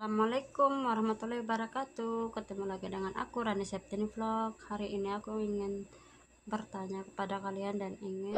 Assalamualaikum warahmatullahi wabarakatuh Ketemu lagi dengan aku Rani Septini Vlog Hari ini aku ingin bertanya kepada kalian dan ingin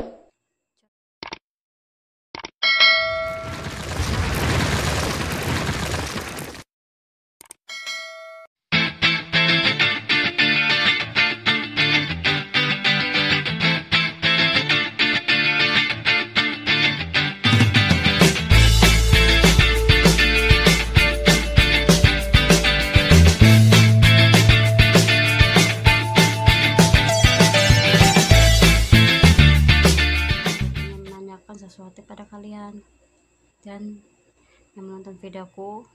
kepada kalian dan yang menonton videoku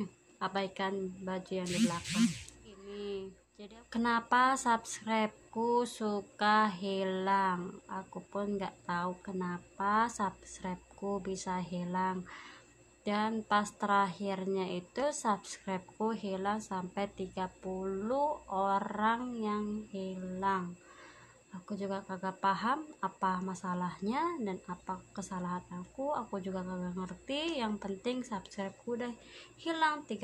abaikan baju yang di belakang ini jadi kenapa subscribeku suka hilang aku pun nggak tahu kenapa subscribeku bisa hilang dan pas terakhirnya itu subscribeku hilang sampai 30 orang yang hilang aku juga kagak paham apa masalahnya dan apa kesalahan aku aku juga kagak ngerti yang penting ku udah hilang 30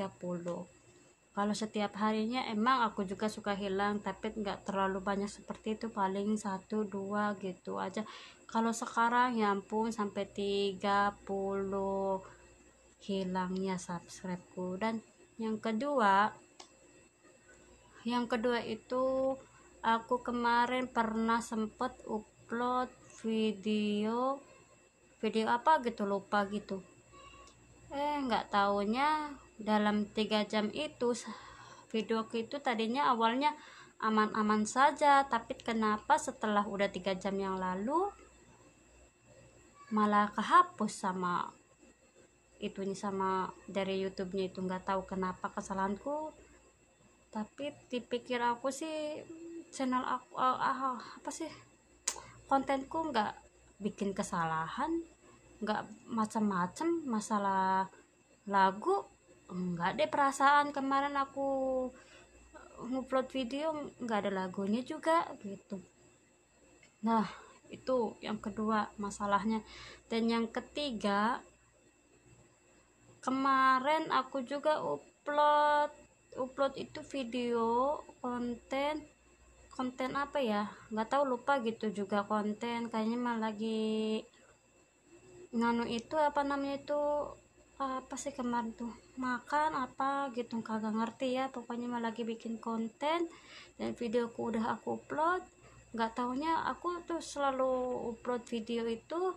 kalau setiap harinya emang aku juga suka hilang tapi nggak terlalu banyak seperti itu paling satu dua gitu aja kalau sekarang ya ampun sampai 30 hilangnya subscribeku dan yang kedua yang kedua itu aku kemarin pernah sempet upload video video apa gitu lupa gitu eh nggak taunya dalam tiga jam itu video itu tadinya awalnya aman-aman saja tapi kenapa setelah udah tiga jam yang lalu malah kehapus sama itunya sama dari YouTube-nya itu nggak tahu kenapa kesalahanku tapi dipikir aku sih channel aku uh, uh, apa sih kontenku nggak bikin kesalahan nggak macam-macam masalah lagu nggak deh perasaan kemarin aku ngupload video nggak ada lagunya juga gitu nah itu yang kedua masalahnya dan yang ketiga kemarin aku juga upload upload itu video konten konten apa ya nggak tahu lupa gitu juga konten kayaknya malah lagi nganu itu apa namanya itu apa sih kemarin tuh makan apa gitu kagak ngerti ya pokoknya malah lagi bikin konten dan videoku udah aku upload nggak tahunya aku tuh selalu upload video itu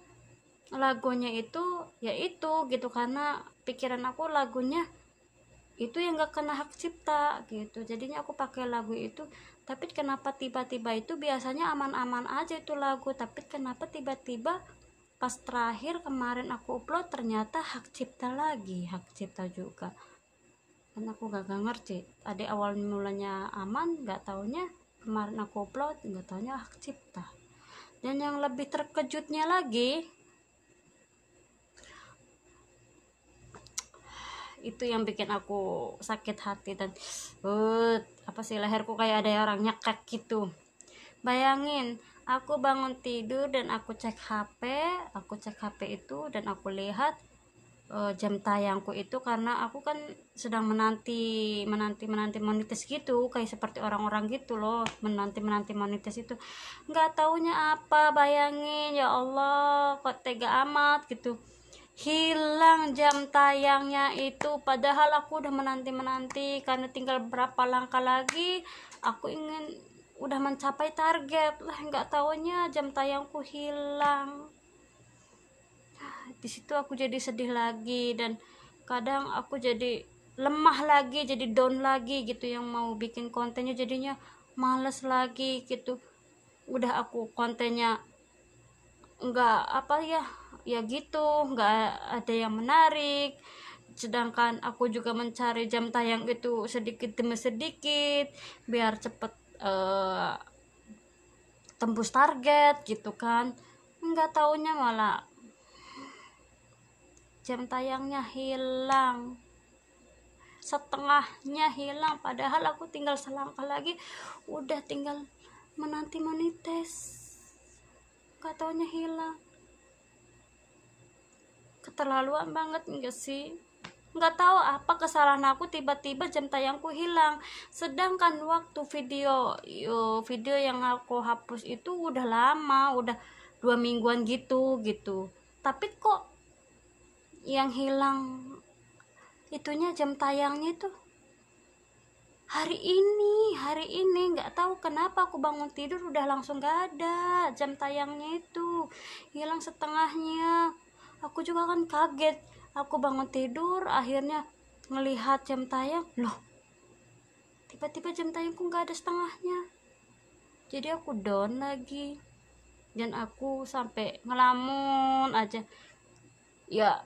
lagunya itu ya itu gitu karena pikiran aku lagunya itu yang gak kena hak cipta gitu jadinya aku pakai lagu itu tapi kenapa tiba-tiba itu biasanya aman-aman aja itu lagu tapi kenapa tiba-tiba pas terakhir kemarin aku upload ternyata hak cipta lagi hak cipta juga kan aku gak, gak ngerti ada awal mulanya aman gak taunya kemarin aku upload gak taunya hak cipta dan yang lebih terkejutnya lagi itu yang bikin aku sakit hati dan uh, apa sih leherku kayak ada orang nyekek gitu bayangin aku bangun tidur dan aku cek HP aku cek HP itu dan aku lihat uh, jam tayangku itu karena aku kan sedang menanti menanti menanti monetis gitu kayak seperti orang-orang gitu loh menanti menanti monetis itu nggak taunya apa bayangin ya Allah kok tega amat gitu hilang jam tayangnya itu padahal aku udah menanti-menanti karena tinggal berapa langkah lagi aku ingin udah mencapai target lah nggak taunya jam tayangku hilang di situ aku jadi sedih lagi dan kadang aku jadi lemah lagi jadi down lagi gitu yang mau bikin kontennya jadinya males lagi gitu udah aku kontennya nggak apa ya ya gitu nggak ada yang menarik sedangkan aku juga mencari jam tayang itu sedikit demi sedikit biar cepet uh, tembus target gitu kan nggak taunya malah jam tayangnya hilang setengahnya hilang padahal aku tinggal selangkah lagi udah tinggal menanti menites katanya hilang keterlaluan banget enggak sih nggak tahu apa kesalahan aku tiba-tiba jam tayangku hilang sedangkan waktu video yo, video yang aku hapus itu udah lama udah dua mingguan gitu gitu tapi kok yang hilang itunya jam tayangnya tuh hari ini hari ini nggak tahu kenapa aku bangun tidur udah langsung gak ada jam tayangnya itu hilang setengahnya aku juga kan kaget aku bangun tidur akhirnya ngelihat jam tayang loh tiba-tiba jam tayangku nggak ada setengahnya jadi aku down lagi dan aku sampai ngelamun aja ya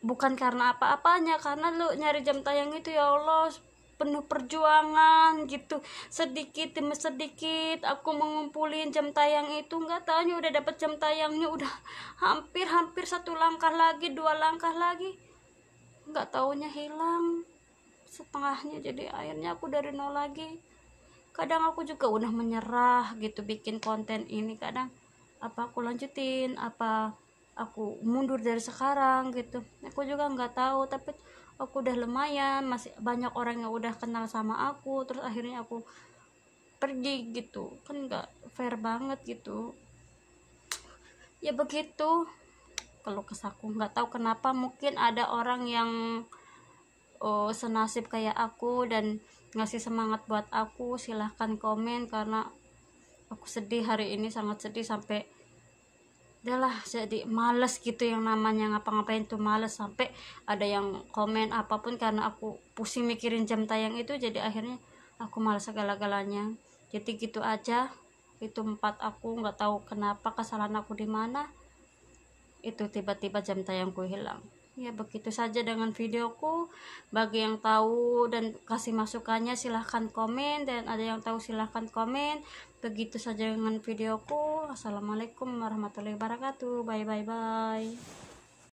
bukan karena apa-apanya karena lu nyari jam tayang itu ya Allah penuh perjuangan gitu sedikit demi sedikit aku mengumpulin jam tayang itu nggak tahunya udah dapat jam tayangnya udah hampir hampir satu langkah lagi dua langkah lagi nggak tahunya hilang setengahnya jadi akhirnya aku dari nol lagi kadang aku juga udah menyerah gitu bikin konten ini kadang apa aku lanjutin apa aku mundur dari sekarang gitu aku juga nggak tahu tapi aku udah lumayan masih banyak orang yang udah kenal sama aku terus akhirnya aku pergi gitu kan nggak fair banget gitu ya begitu kalau kesaku nggak tahu kenapa mungkin ada orang yang oh, senasib kayak aku dan ngasih semangat buat aku silahkan komen karena aku sedih hari ini sangat sedih sampai lah jadi males gitu yang namanya ngapa-ngapain tuh males sampai ada yang komen apapun karena aku pusing mikirin jam tayang itu jadi akhirnya aku males segala-galanya jadi gitu aja itu empat aku nggak tahu kenapa kesalahan aku di mana itu tiba-tiba jam tayangku hilang Ya begitu saja dengan videoku. Bagi yang tahu dan kasih masukannya silahkan komen dan ada yang tahu silahkan komen. Begitu saja dengan videoku. Assalamualaikum warahmatullahi wabarakatuh. Bye bye bye.